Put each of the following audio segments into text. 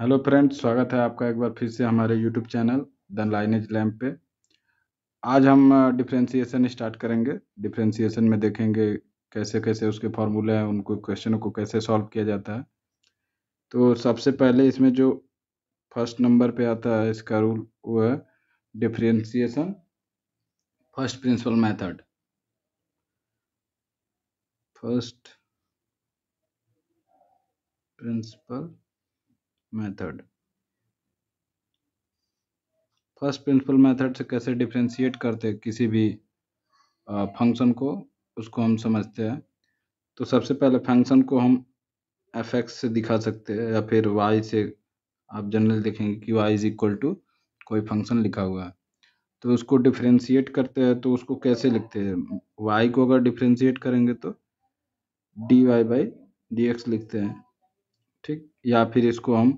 Hello friends स्वागत है आपका एक बार फिर से हमारे YouTube channel the lineage lamp पे आज हम डिफ्रेंसीसन स्टार्ट करेंगे डिफ्रेंसीसन में देखेंगे कैसे कैसे उसके फार्मूले हैं उनको क्वेश्चनों को कैसे सॉल्व किया जाता है तो सबसे पहले इसमें जो फर्स्ट नंबर पे आता है इसका रूल वो है differentiation first principle method first principle method first principle method से कैसे डिफ्रेंशिएट करते हैं किसी भी फंक्शन को उसको हम समझते हैं तो सबसे पहले फंक्शन को हम एफ एक्स से दिखा सकते हैं या फिर वाई से आप जनरल देखेंगे कि वाई इज इक्वल टू कोई फंक्शन लिखा हुआ है तो उसको डिफ्रेंशिएट करते हैं तो उसको कैसे लिखते हैं वाई को अगर डिफ्रेंशिएट करेंगे तो D Y by D X लिखते हैं ठीक या फिर इसको हम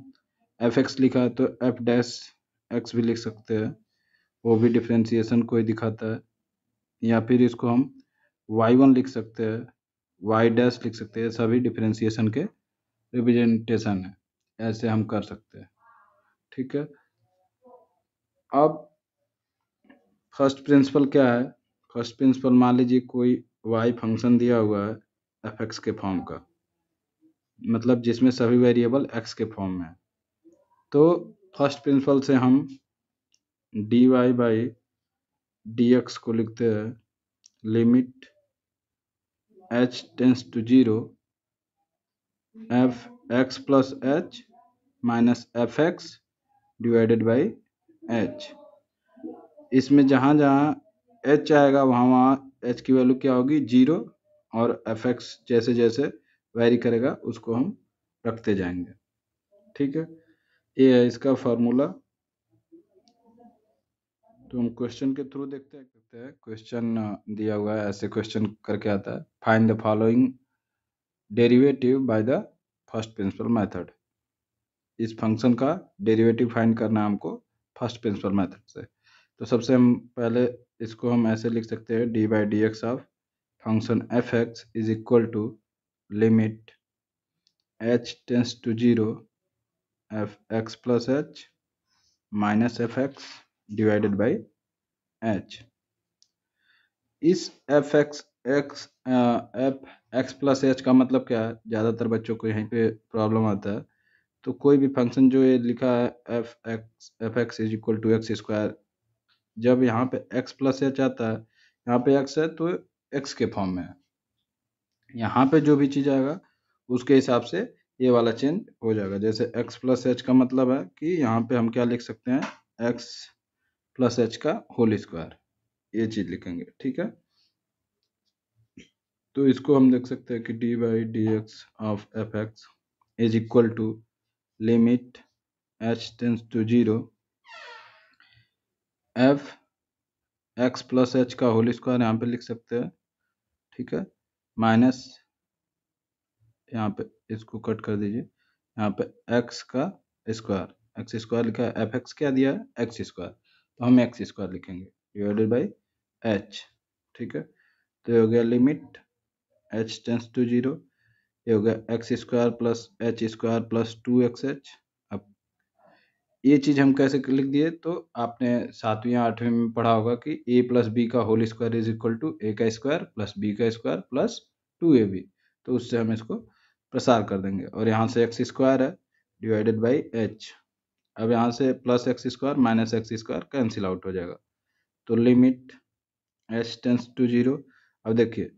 एफ एक्स लिखा है तो एफ डैश एक्स भी लिख सकते हैं वो भी डिफ्रेंसीसन को ही दिखाता है या फिर इसको हम वाई वन लिख सकते हैं वाई डैश लिख सकते हैं सभी डिफ्रेंसीसन के रिप्रेजेंटेशन है ऐसे हम कर सकते हैं ठीक है अब फर्स्ट प्रिंसिपल क्या है फर्स्ट प्रिंसिपल मान लीजिए कोई वाई फंक्शन दिया हुआ है एफ एक्स के फॉर्म का मतलब जिसमें सभी वेरिएबल एक्स के फॉर्म में है तो फर्स्ट प्रिंसिपल से हम D Y by D X को लिखते हैं limit H tends to zero F x plus H minus F x divided by H इसमें जहाँ जहाँ एच आएगा वहाँ वहाँ एच की वैल्यू क्या होगी जीरो और एफ एक्स जैसे जैसे वैरी करेगा उसको हम रखते जाएंगे ठीक है ये है इसका फॉर्मूला तो हम क्वेश्चन के थ्रू देखते हैं करते हैं क्वेश्चन दिया हुआ है ऐसे क्वेश्चन करके आता है find the following derivative by the first principle method इस फंक्शन का डेरिवेटिव फाइंड करना है हमको फर्स्ट प्रिंसिपल मेथड से तो सबसे हम पहले इसको हम ऐसे लिख सकते हैं D by D x of function F x is equal to limit h tends to 0 f x plus h minus f x divided by h इस F X X F x plus H का मतलब क्या है ज़्यादातर बच्चों को यहीं पे प्रॉब्लम आता है तो कोई भी फंक्शन जो ये लिखा है F X F x is equal to x square जब यहाँ पे एक्स प्लस एच आता है यहाँ पे एक्स है तो एक्स के फॉर्म में है यहाँ पे जो भी चीज़ आएगा उसके हिसाब से ये वाला चेंज हो जाएगा जैसे x प्लस एच का मतलब है कि यहाँ पे हम क्या लिख सकते हैं x प्लस एच का होल स्क्वायर ये चीज़ लिखेंगे ठीक है तो इसको हम देख सकते हैं कि d by D x of f x is equal to limit H tends to zero F x plus H का होल स्क्वायर यहाँ पे लिख सकते हैं ठीक है माइनस यहाँ पे इसको कट कर दीजिए यहाँ पे एक्स का स्क्वायर एक्स स्क्वायर लिखा है एफ एक्स क्या दिया है एक्स स्क्वायर तो हम एक्स स्क्वायर लिखेंगे डिवाइडेड बाई एच ठीक है तो ये हो गया limit H tends to zero ये हो गया x square plus h square plus two x h ये चीज़ हम कैसे लिख दिए तो आपने सातवीं या आठवीं में पढ़ा होगा कि ए प्लस बी का whole square is equal to a का स्क्वायर प्लस बी का square plus two a b तो उससे हम इसको प्रसार कर देंगे और यहाँ से एक्स स्क्वायर है डिवाइडेड बाई एच अब यहाँ से plus x square minus x square cancel out हो जाएगा तो limit H tends to zero अब देखिए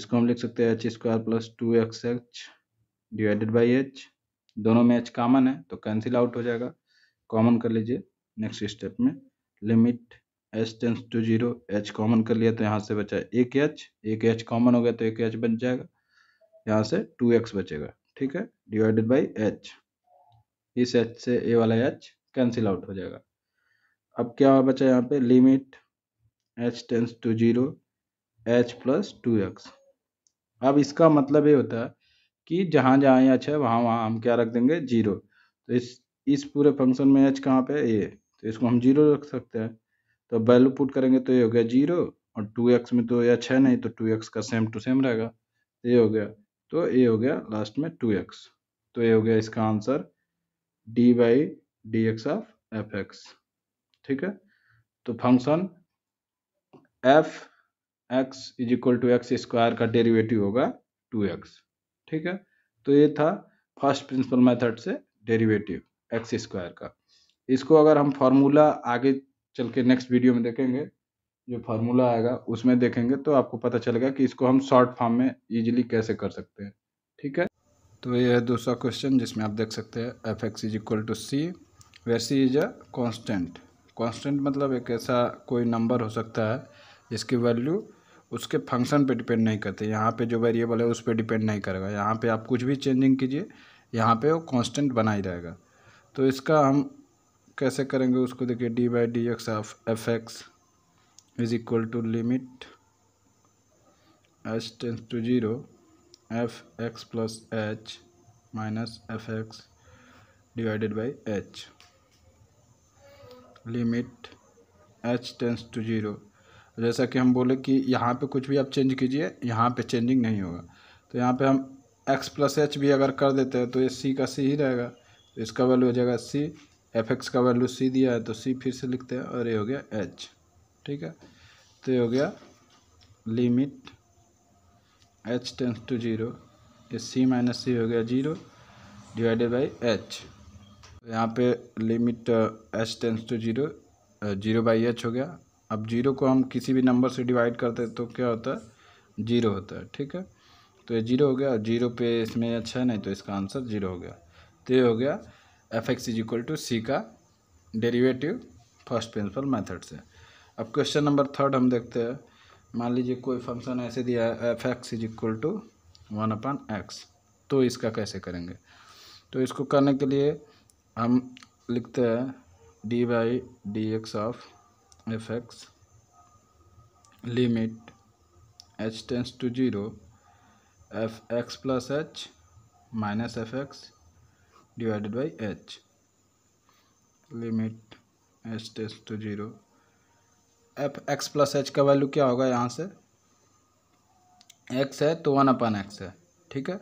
इसको हम लिख सकते हैं h square plus two x h divided by h दोनों में एच कॉमन है तो कैंसिल आउट हो जाएगा कॉमन कर लीजिए नेक्स्ट स्टेप में limit H tends to zero h common कर लिया तो यहाँ से बचा एक एच एक एच कॉमन हो गया तो एक एच बच जाएगा यहाँ से टू एक्स बचेगा ठीक है डिवाइडेड बाई एच इस एच से ए वाला एच कैंसिल आउट हो जाएगा अब क्या बचा यहाँ पे limit H tends to zero h plus two x अब इसका मतलब ये होता है कि जहाँ जहाँ एच है वहाँ वहाँ हम क्या रख देंगे जीरो तो इस इस पूरे फंक्शन में एच कहाँ पे है ए तो इसको हम जीरो रख सकते हैं तो वैल्यू पुट करेंगे तो ये हो गया जीरो और टू एक्स में तो एच है नहीं तो टू एक्स का सेम टू सेम रहेगा तो ये हो गया तो ये हो गया लास्ट में टू एक्स तो ये हो गया इसका answer d by D x of f x ठीक है तो function F x is equal to x square का डेरिवेटिव होगा टू एक्स ठीक है तो ये था फर्स्ट प्रिंसिपल मेथड से डेरिवेटिव एक्स स्क्वायर का इसको अगर हम फार्मूला आगे चल के नेक्स्ट वीडियो में देखेंगे जो फार्मूला आएगा उसमें देखेंगे तो आपको पता चलेगा कि इसको हम शॉर्ट फॉर्म में इजीली कैसे कर सकते हैं ठीक है तो ये है दूसरा क्वेश्चन जिसमें आप देख सकते हैं f x is equal to c वैसी c is a constant constant मतलब एक ऐसा कोई नंबर हो सकता है जिसकी वैल्यू उसके फंक्शन पे डिपेंड नहीं करते यहाँ पे जो वेरिएबल है उस पर डिपेंड नहीं करेगा यहाँ पे आप कुछ भी चेंजिंग कीजिए यहाँ पे वो कांस्टेंट बना ही रहेगा तो इसका हम कैसे करेंगे उसको देखिए d by D x of f x is equal to limit H tends to zero F x plus H minus F x divided by h limit H tends to zero जैसा कि हम बोले कि यहाँ पे कुछ भी आप चेंज कीजिए यहाँ पे चेंजिंग नहीं होगा तो यहाँ पे हम एक्स प्लस एच भी अगर कर देते हैं तो ये सी का सी ही रहेगा तो इसका वैल्यू हो जाएगा सी एफ एक्स का वैल्यू सी दिया है तो सी फिर से लिखते हैं और ये हो गया एच ठीक है तो ये हो गया limit H tends to zero ये सी माइनस सी हो गया जीरो डिवाइडेड बाई एच यहाँ पे limit H tends to zero zero by h हो गया अब जीरो को हम किसी भी नंबर से डिवाइड करते हैं तो क्या होता है जीरो होता है ठीक है तो ये जीरो हो गया जीरो पे इसमें अच्छा है नहीं तो इसका आंसर जीरो हो गया तो ये हो गया f x is equal to c का डेरिवेटिव फर्स्ट प्रिंसिपल मेथड से अब क्वेश्चन नंबर थर्ड हम देखते हैं मान लीजिए कोई फंक्शन ऐसे दिया है F x is equal to one upon x तो इसका कैसे करेंगे तो इसको करने के लिए हम लिखते हैं D by D x of f x limit H tends to zero F x plus H minus F x divided by h limit h tends to zero F x plus H का value क्या होगा यहाँ से x है तो one upon x है ठीक है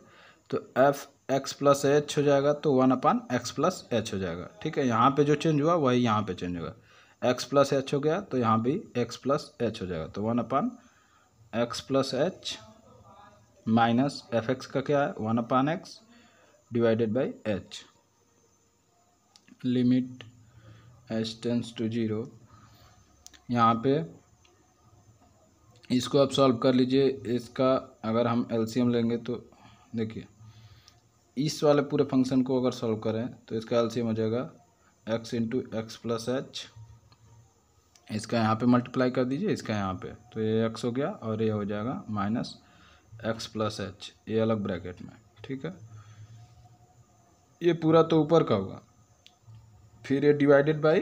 तो एफ एक्स प्लस एच हो जाएगा तो one upon x plus h हो जाएगा ठीक है यहाँ पे जो चेंज हुआ वही यहाँ पे चेंज होगा एक्स प्लस एच हो गया तो यहाँ भी एक्स प्लस एच हो जाएगा तो one upon x plus H minus F x का क्या है one upon x divided by h limit h tends to zero यहाँ पे इसको आप सॉल्व कर लीजिए इसका अगर हम एलसीएम लेंगे तो देखिए इस वाले पूरे फंक्शन को अगर सॉल्व करें तो इसका एलसीएम हो जाएगा x into x plus h इसका यहाँ पे मल्टीप्लाई कर दीजिए इसका यहाँ पे तो ये एक्स हो गया और ये हो जाएगा माइनस एक्स प्लस एच ये अलग ब्रैकेट में ठीक है ये पूरा तो ऊपर का हुआ फिर ये divided by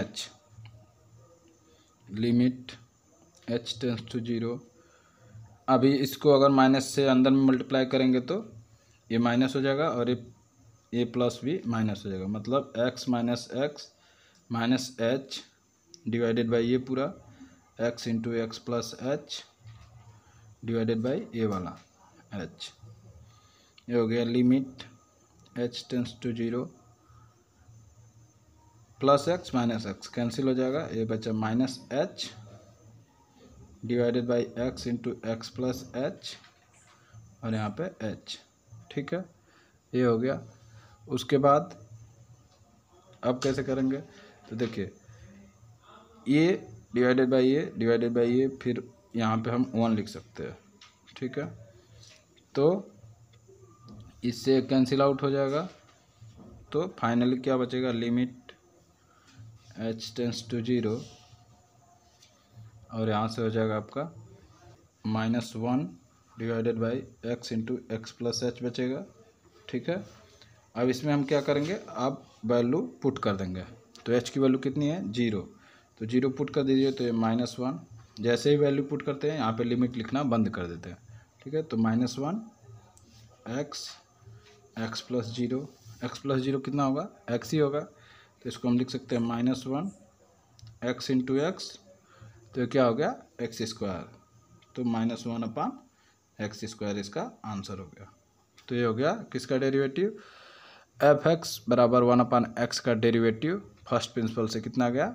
h limit H tends to zero अभी इसको अगर माइनस से अंदर में मल्टीप्लाई करेंगे तो ये माइनस हो जाएगा और ये ए प्लस भी माइनस हो जाएगा मतलब x minus x minus h divided by ये पूरा x into x plus h divided by ए वाला एच ये हो गया limit H tends to zero plus x minus x cancel हो जाएगा ये बचा minus h divided by x into x plus h और यहाँ पे एच ठीक है ये हो गया उसके बाद अब कैसे करेंगे तो देखिए ये डिवाइडेड बाई ये डिवाइडेड बाई ये फिर यहाँ पे हम वन लिख सकते हैं ठीक है तो इससे कैंसिल आउट हो जाएगा तो फाइनली क्या बचेगा limit H tends to zero और यहाँ से हो जाएगा आपका minus one divided by x into x plus h बचेगा ठीक है अब इसमें हम क्या करेंगे आप वैल्यू पुट कर देंगे तो एच की वैल्यू कितनी है जीरो तो जीरो पुट कर दीजिए तो ये माइनस वन जैसे ही वैल्यू पुट करते हैं यहाँ पे लिमिट लिखना बंद कर देते हैं ठीक है तो minus one x x plus zero x plus zero कितना होगा एक्स ही होगा तो इसको हम लिख सकते हैं minus one x into x तो क्या हो गया एक्स स्क्वायर तो minus one upon x square इसका आंसर हो गया तो ये हो गया किसका डेरिवेटिव एफ एक्स बराबर वन अपान एक्स का डेरिवेटिव फर्स्ट प्रिंसिपल से कितना गया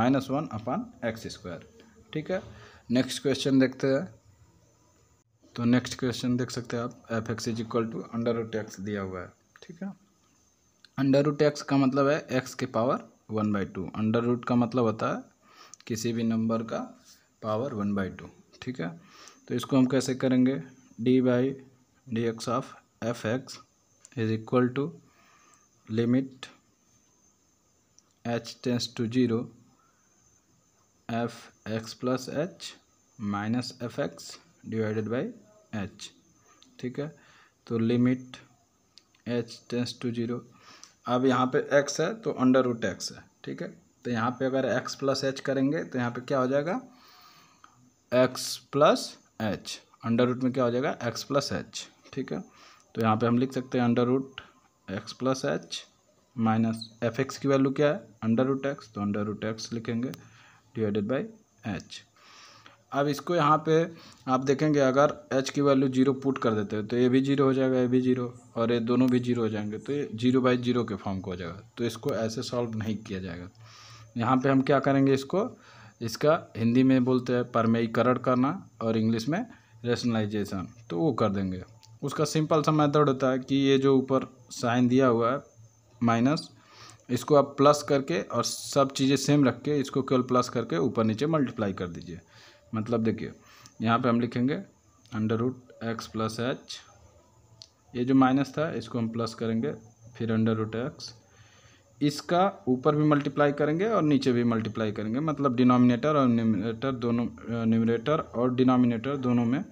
minus one upon x square ठीक है नेक्स्ट क्वेश्चन देखते हैं तो नेक्स्ट क्वेश्चन देख सकते हैं आप f x is equal to under root x दिया हुआ है ठीक है अंडर रूट एक्स का मतलब है एक्स के power one by two under root का मतलब होता है किसी भी नंबर का पावर वन बाई टू ठीक है तो इसको हम कैसे करेंगे d by D x of f x is equal to limit H tends to zero F x plus H minus F x divided by h ठीक है तो limit H tends to zero अब यहाँ पे एक्स है तो under root x है ठीक है तो यहाँ पे अगर एक्स प्लस एच करेंगे तो यहाँ पे क्या हो जाएगा x plus h under root में क्या हो जाएगा एक्स प्लस एच ठीक है तो यहाँ पे हम लिख सकते हैं under root x plus H minus F x की वैल्यू क्या है अंडर रूट एक्स तो अंडर रूट एक्स लिखेंगे डिवाइडेड बाई एच अब इसको यहाँ पे आप देखेंगे अगर h की वैल्यू जीरो पुट कर देते हो तो ये भी जीरो हो जाएगा ये भी जीरो और ये दोनों भी जीरो हो जाएंगे तो ये जीरो बाई जीरो के फॉर्म को हो जाएगा तो इसको ऐसे सॉल्व नहीं किया जाएगा यहाँ पे हम क्या करेंगे इसको इसका हिंदी में बोलते हैं परमेयीकरण करना और इंग्लिश में रेशनलाइजेशन तो वो कर देंगे उसका सिंपल सा मेथड होता है कि ये जो ऊपर साइन दिया हुआ है माइनस इसको आप प्लस करके और सब चीज़ें सेम रख के इसको केवल प्लस करके ऊपर नीचे मल्टीप्लाई कर दीजिए मतलब देखिए यहाँ पे हम लिखेंगे under root x plus h ये जो माइनस था इसको हम प्लस करेंगे फिर अंडर रूट एक्स इसका ऊपर भी मल्टीप्लाई करेंगे और नीचे भी मल्टीप्लाई करेंगे मतलब डिनोमिनेटर और न्यूमिनेटर दोनों न्यूमिनेटर और डिनोमिनेटर दोनों में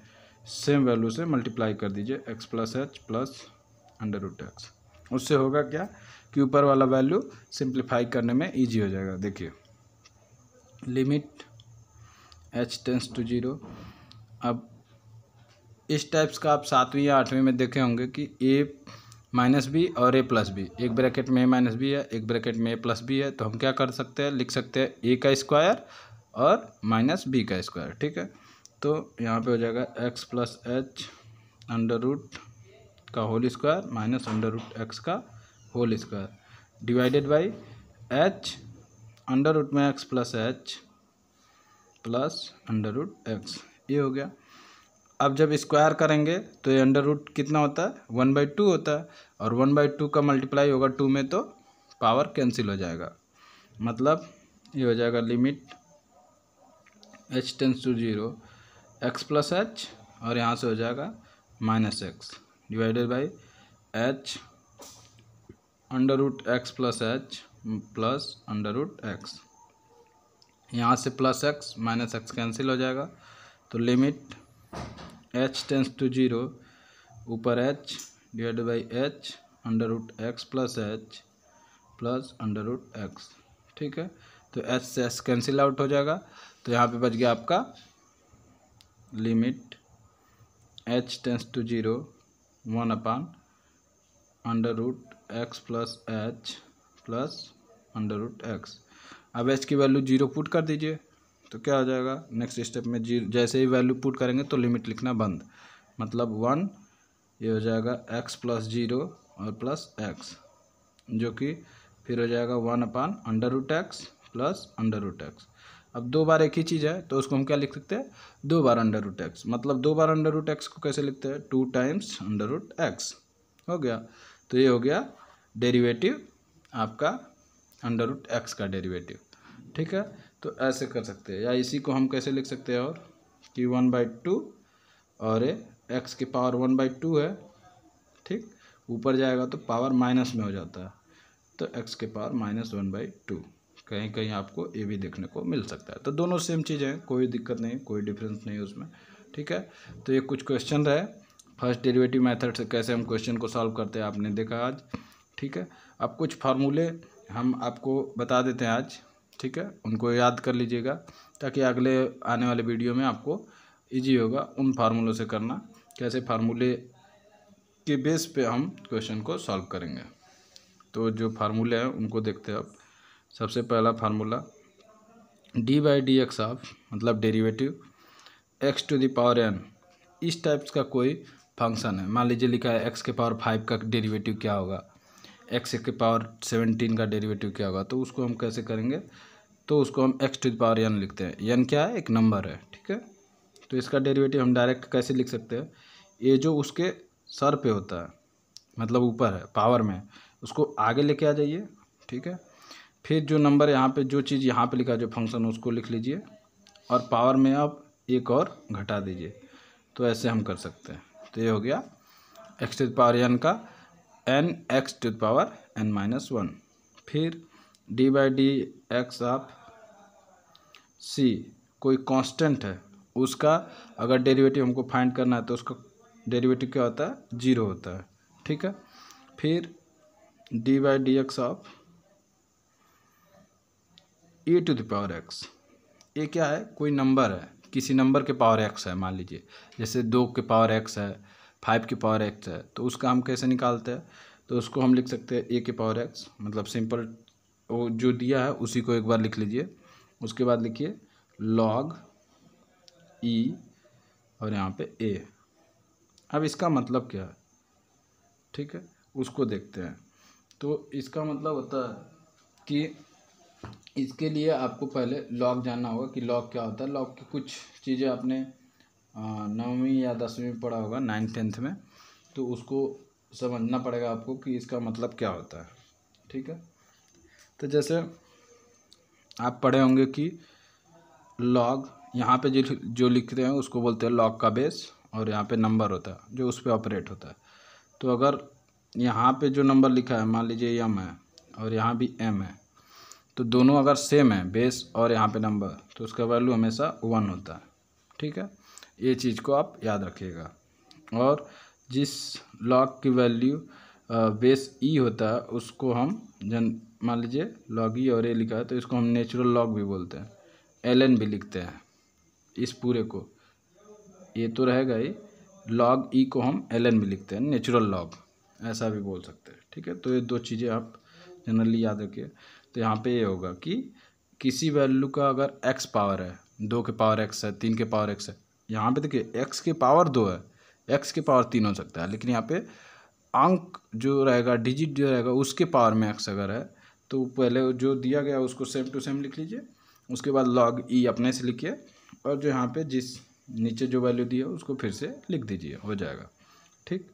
सेम वैल्यू से मल्टीप्लाई कर दीजिए x plus h plus under root x उससे होगा क्या कि ऊपर वाला वैल्यू सिंप्लीफाई करने में ईजी हो जाएगा देखिए limit H tends to zero अब इस टाइप्स का आप सातवीं या आठवीं में देखे होंगे कि ए माइनस बी और ए प्लस बी एक ब्रैकेट में ए माइनस बी है एक ब्रैकेट में ए प्लस बी है तो हम क्या कर सकते हैं लिख सकते हैं ए का स्क्वायर और माइनस बी का स्क्वायर ठीक है तो यहाँ पे हो जाएगा x plus h under root का whole square minus under root x का whole square divided by h under root में x plus h plus under root x ये हो गया अब जब स्क्वायर करेंगे तो ये अंडर रूट कितना होता है वन बाई टू होता है और वन बाई टू का मल्टीप्लाई होगा टू में तो पावर कैंसिल हो जाएगा मतलब ये हो जाएगा limit H tends to zero x plus h और यहाँ से हो जाएगा minus x divided by h under root x plus h plus under root x यहाँ से plus x minus x cancel हो जाएगा तो limit H tends to zero ऊपर h divide by h under root x plus h plus under root x ठीक है तो H से एच कैंसिल आउट हो जाएगा तो यहाँ पे बच गया आपका limit H tends to zero one upon under root x plus h plus under root x अब एच की वैल्यू जीरो पुट कर दीजिए तो क्या हो जाएगा नेक्स्ट स्टेप में जीरो जैसे ही वैल्यू पुट करेंगे तो लिमिट लिखना बंद मतलब वन ये हो जाएगा एक्स प्लस जीरो और प्लस एक्स जो कि फिर हो जाएगा one upon under root x plus under root x अब दो बार एक ही चीज़ है तो उसको हम क्या लिख सकते हैं दो बार अंडर रूट एक्स मतलब दो बार अंडर रूट एक्स को कैसे लिखते हैं two times under root x हो गया तो ये हो गया डेरिवेटिव आपका अंडर रूट एक्स का डेरिवेटिव ठीक है तो ऐसे कर सकते हैं या इसी को हम कैसे लिख सकते हैं और कि वन बाई टू और ए एक्स के पावर वन बाई टू है ठीक ऊपर जाएगा तो पावर माइनस में हो जाता है तो एक्स के power minus one by two कहीं कहीं आपको ये भी देखने को मिल सकता है तो दोनों सेम चीज़ हैं कोई दिक्कत नहीं कोई डिफरेंस नहीं उसमें ठीक है तो ये कुछ क्वेश्चन रहे फर्स्ट डेरिवेटिव मैथड से कैसे हम क्वेश्चन को सॉल्व करते हैं आपने देखा आज ठीक है अब कुछ फार्मूले हम आपको बता देते हैं आज ठीक है उनको याद कर लीजिएगा ताकि अगले आने वाले वीडियो में आपको ईजी होगा उन फार्मूलों से करना कैसे फार्मूले के बेस पे हम क्वेश्चन को सॉल्व करेंगे तो जो फार्मूले हैं उनको देखते हैं अब सबसे पहला formula d by D x of मतलब derivative x to the power n इस टाइप्स का कोई फंक्शन है मान लीजिए लिखा है एक्स के पावर फाइव का डेरिवेटिव क्या होगा एक्स के पावर सेवनटीन का डेरिवेटिव क्या होगा तो उसको हम कैसे करेंगे तो उसको हम एक्स टू पावर एन लिखते हैं एन क्या है एक नंबर है ठीक है तो इसका डेरिवेटिव हम डायरेक्ट कैसे लिख सकते हैं ये जो उसके सर पे होता है मतलब ऊपर है पावर में उसको आगे लेके आ जाइए ठीक है फिर जो नंबर यहाँ पे जो चीज़ यहाँ पे लिखा जो फंक्शन उसको लिख लीजिए और पावर में आप एक और घटा दीजिए तो ऐसे हम कर सकते हैं तो ये हो गया एक्स टू पावर एन का n x to power n minus one फिर d by D x of c कोई कांस्टेंट है उसका अगर डेरिवेटिव हमको फाइंड करना है तो उसका डेरिवेटिव क्या होता है जीरो होता है ठीक है फिर d by D x of a to the power x ये क्या है कोई नंबर है किसी नंबर के पावर एक्स है मान लीजिए जैसे दो के पावर एक्स है फाइव के पावर एक्स है तो उसका हम कैसे निकालते हैं तो उसको हम लिख सकते हैं ए के पावर एक्स मतलब सिंपल वो जो दिया है उसी को एक बार लिख लीजिए उसके बाद लिखिए लॉग ई e और यहाँ पे ए अब इसका मतलब क्या है ठीक है उसको देखते हैं तो इसका मतलब होता है कि इसके लिए आपको पहले लॉग जानना होगा कि लॉग क्या होता है लॉग की कुछ चीज़ें आपने नौवीं या दसवीं में पढ़ा होगा नाइन्थ टेंथ में तो उसको समझना पड़ेगा आपको कि इसका मतलब क्या होता है ठीक है तो जैसे आप पढ़े होंगे कि लॉग यहाँ पे जो जो लिखते हैं उसको बोलते हैं लॉग का बेस और यहाँ पे नंबर होता है जो उस पर ऑपरेट होता है तो अगर यहाँ पे जो नंबर लिखा है मान लीजिए यम है और यहाँ भी एम है तो दोनों अगर सेम है बेस और यहाँ पे नंबर तो उसका वैल्यू हमेशा वन होता है ठीक है ये चीज़ को आप याद रखिएगा और जिस लॉक की वैल्यू बेस ई होता है उसको हम जन मान लीजिए लॉग ई e और ए लिखा है तो इसको हम नेचुरल लॉग भी बोलते हैं एल एन भी लिखते हैं इस पूरे को ये तो रहेगा ही लॉग ई e को हम एल एन भी लिखते हैं नेचुरल लॉग ऐसा भी बोल सकते हैं ठीक है तो ये दो चीज़ें आप जनरली याद रखिए तो यहाँ पे ये यह होगा कि किसी वैल्यू का अगर एक्स पावर है दो के पावर एक्स है तीन के पावर एक्स है यहाँ पे देखिए एक्स के पावर दो है एक्स के पावर तीन हो सकता है लेकिन यहाँ पे अंक जो रहेगा डिजिट जो रहेगा उसके पावर में एक्स अगर है तो पहले जो दिया गया उसको सेम टू सेम लिख लीजिए उसके बाद लॉग ई e अपने से लिखिए और जो यहाँ पे जिस नीचे जो वैल्यू दी है उसको फिर से लिख दीजिए हो जाएगा ठीक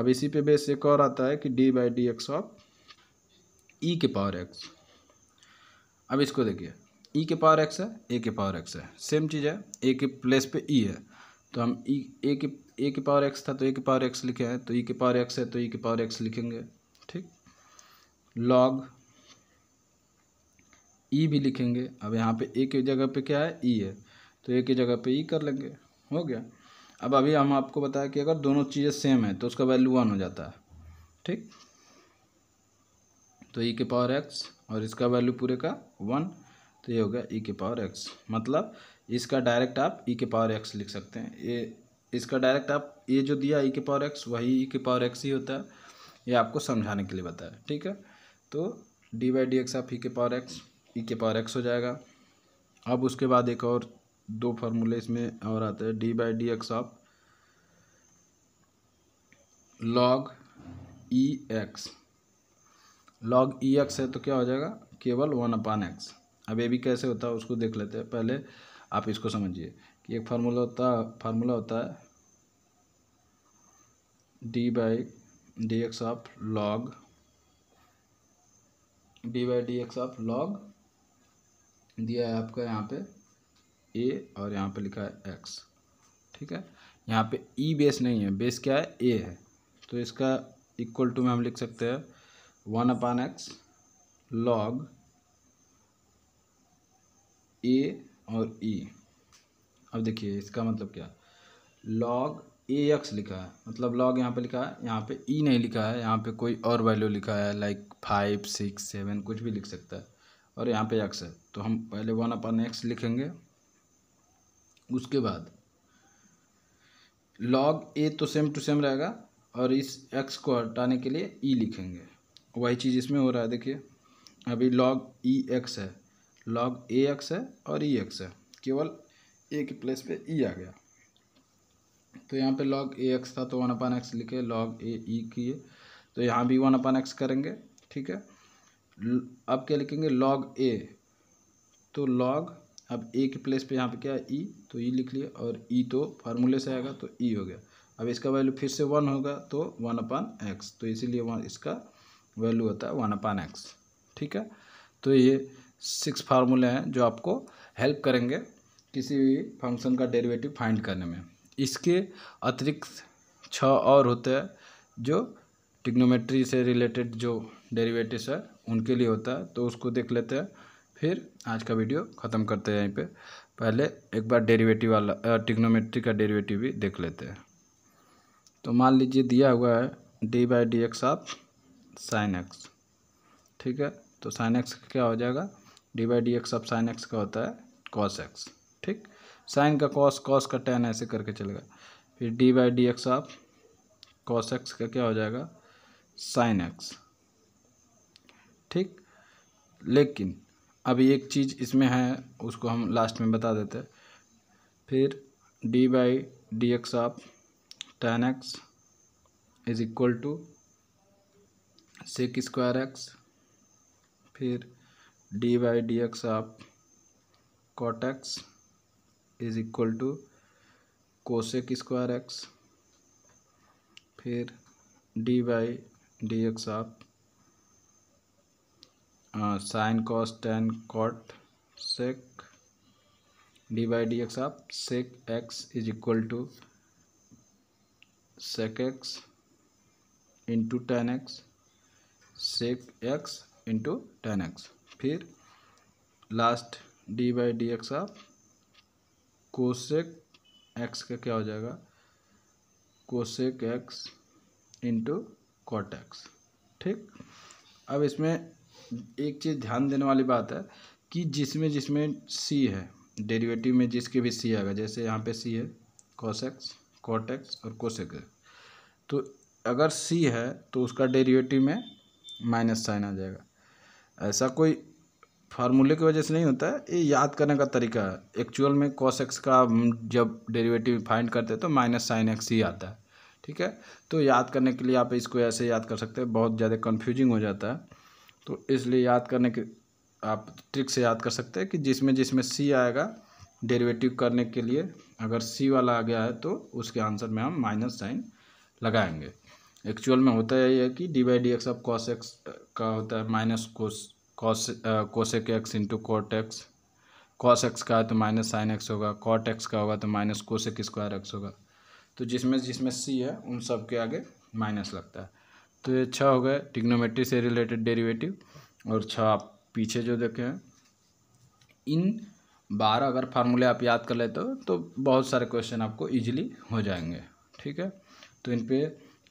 अब इसी पे बेस एक और आता है कि d by D x of e के पावर एक्स अब इसको देखिए ई e के पावर एक्स है ए के पावर एक्स है सेम चीज़ है ए के प्लेस पे ई e है तो हम ई ए के ए के पावर एक्स था तो ए के पावर एक्स लिखे हैं तो ई के पावर एक्स है तो ई के पावर एक्स लिखेंगे ठीक लॉग ई भी लिखेंगे अब यहाँ पे ए की जगह पे क्या है ई है तो ए की जगह पे ई कर लेंगे हो गया अब अभी हम आपको बताया कि अगर दोनों चीज़ें सेम है तो उसका वैल्यू वन हो जाता है ठीक तो ई के पावर एक्स और इसका वैल्यू पूरे का वन तो ये हो गया ई के पावर एक्स मतलब इसका डायरेक्ट आप ई के पावर एक्स लिख सकते हैं ये इसका डायरेक्ट आप ये जो दिया ई के पावर एक्स वही ई के पावर एक्स ही होता है ये आपको समझाने के लिए बताया ठीक है तो डी बाई डी एक्स आप ई के पावर एक्स ई e के पावर एक्स हो जाएगा अब उसके बाद एक और दो फार्मूले इसमें और आते हैं D by D x of log e x log e x है तो क्या हो जाएगा केवल वन अपान एक्स अब ये भी कैसे होता है उसको देख लेते हैं पहले आप इसको समझिए कि एक फार्मूला होता फार्मूला होता है d by D x of log d by D x of log दिया है आपका यहाँ पे ए और यहाँ पे लिखा है एक्स ठीक है यहाँ पे ई e बेस नहीं है बेस क्या है ए है तो इसका इक्वल टू में हम लिख सकते हैं one upon x log a और ई e। अब देखिए इसका मतलब क्या लॉग ए एक्स लिखा है मतलब लॉग यहाँ पे लिखा है यहाँ पे ई e नहीं लिखा है यहाँ पे कोई और वैल्यू लिखा है लाइक फाइव सिक्स सेवन कुछ भी लिख सकता है और यहाँ पे एक्स है तो हम पहले वन अपन एक्स लिखेंगे उसके बाद लॉग ए तो सेम टू सेम रहेगा और इस एक्स को हटाने के लिए ई e लिखेंगे वही चीज़ इसमें हो रहा है देखिए अभी लॉग ई एक्स है लॉग ए एक्स है और ई e एक्स है केवल ए के प्लेस पे ई e आ गया तो यहाँ पे लॉग ए एक्स था तो वन अपन एक्स लिखे लॉग ए ई किए तो यहाँ भी वन अपन एक्स करेंगे ठीक है अब क्या लिखेंगे लॉग ए तो लॉग अब ए के प्लेस पे यहाँ पे क्या है ई e. तो ई e लिख लिया और ई e तो फार्मूले से आएगा तो ई हो गया अब इसका वैल्यू फिर से वन होगा तो वन अपान एक्स तो इसीलिए वन इसका वैल्यू होता है वन अपान एक्स ठीक है तो ये सिक्स फार्मूले हैं जो आपको हेल्प करेंगे किसी भी फंक्शन का डेरिवेटिव फाइंड करने में इसके अतिरिक्त छः और होते हैं जो टिग्नोमेट्री से रिलेटेड जो डेरिवेटिव्स है उनके लिए होता है तो उसको देख लेते हैं फिर आज का वीडियो ख़त्म करते हैं यहीं पे पहले एक बार डेरिवेटिव वाला टिग्नोमेट्री का डेरिवेटिव भी देख लेते हैं तो मान लीजिए दिया हुआ है d by D x of sine x ठीक है तो साइन एक्स का क्या हो जाएगा d by D x of sine x का होता है कॉस एक्स ठीक साइन का कॉस कॉस का टेन ऐसे करके चलेगा फिर d by D x of cos x का क्या हो जाएगा साइन एक्स ठीक लेकिन अभी एक चीज़ इसमें है उसको हम लास्ट में बता देते फिर d by D x of tan x is equal to sec square x फिर d by D x of cot x is equal to cosec square x फिर d by D x of sine cos tan cot sec d by D x आप sec x is equal to sec x into tan x sec x into tan x फिर last d by D x आप cosec x का क्या हो जाएगा cosec x into cot x ठीक अब इसमें एक चीज़ ध्यान देने वाली बात है कि जिसमें जिसमें सी है डेरिवेटिव में जिसके भी सी आएगा जैसे यहाँ पे सी है कॉसेक्स कॉटेक्स और कोसेक तो अगर सी है तो उसका डेरिवेटिव में माइनस साइन आ जाएगा ऐसा कोई फार्मूले की वजह से नहीं होता है ये याद करने का तरीका है एक्चुअल में कॉस एक्स का जब डेरिवेटिव फाइंड करते हैं तो माइनस साइन एक्स ही आता है ठीक है तो याद करने के लिए आप इसको ऐसे याद कर सकते हैं बहुत ज़्यादा कन्फ्यूजिंग हो जाता है तो इसलिए याद करने के आप ट्रिक से याद कर सकते हैं कि जिसमें जिसमें सी आएगा डेरिवेटिव करने के लिए अगर सी वाला आ गया है तो उसके आंसर में हम माइनस साइन लगाएंगे एक्चुअल में होता यही है कि d by D x of cos x का होता है minus cos cos cosec x into cot x cos x का है तो माइनस साइन एक्स होगा कॉट एक्स का होगा तो माइनस कोसेक स्क्वायर एक्स होगा तो जिसमें जिसमें सी है उन सब के आगे माइनस लगता है तो ये छः अच्छा हो गए टिग्नोमेट्री से रिलेटेड डेरिवेटिव और छः अच्छा आप पीछे जो देखे हैं इन बारह अगर फार्मूले आप याद कर लेते हो तो बहुत सारे क्वेश्चन आपको इजीली हो जाएंगे ठीक है तो इन पे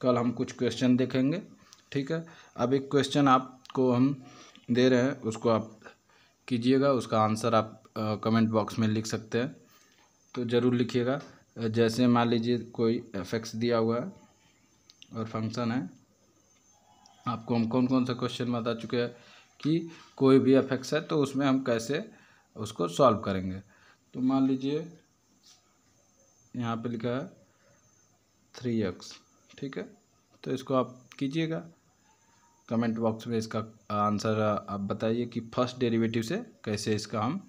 कल हम कुछ क्वेश्चन देखेंगे ठीक है अब एक क्वेश्चन आपको हम दे रहे हैं उसको आप कीजिएगा उसका आंसर आप कमेंट बॉक्स में लिख सकते हैं तो ज़रूर लिखिएगा जैसे मान लीजिए कोई एफेक्स दिया हुआ है और फंक्शन है आपको हम कौन कौन सा क्वेश्चन बता चुके हैं कि कोई भी अफेक्स है तो उसमें हम कैसे उसको सॉल्व करेंगे तो मान लीजिए यहाँ पे लिखा है थ्री एक्स ठीक है तो इसको आप कीजिएगा कमेंट बॉक्स में इसका आंसर आप बताइए कि फर्स्ट डेरिवेटिव से कैसे इसका हम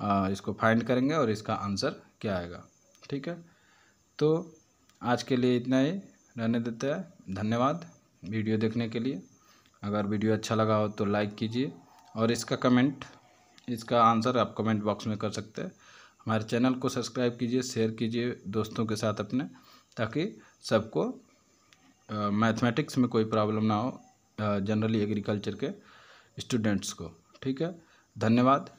आ, इसको फाइंड करेंगे और इसका आंसर क्या आएगा ठीक है तो आज के लिए इतना ही रहने देते हैं धन्यवाद वीडियो देखने के लिए अगर वीडियो अच्छा लगा हो तो लाइक कीजिए और इसका कमेंट इसका आंसर आप कमेंट बॉक्स में कर सकते हैं हमारे चैनल को सब्सक्राइब कीजिए शेयर कीजिए दोस्तों के साथ अपने ताकि सबको मैथमेटिक्स में कोई प्रॉब्लम ना हो जनरली एग्रीकल्चर के स्टूडेंट्स को ठीक है धन्यवाद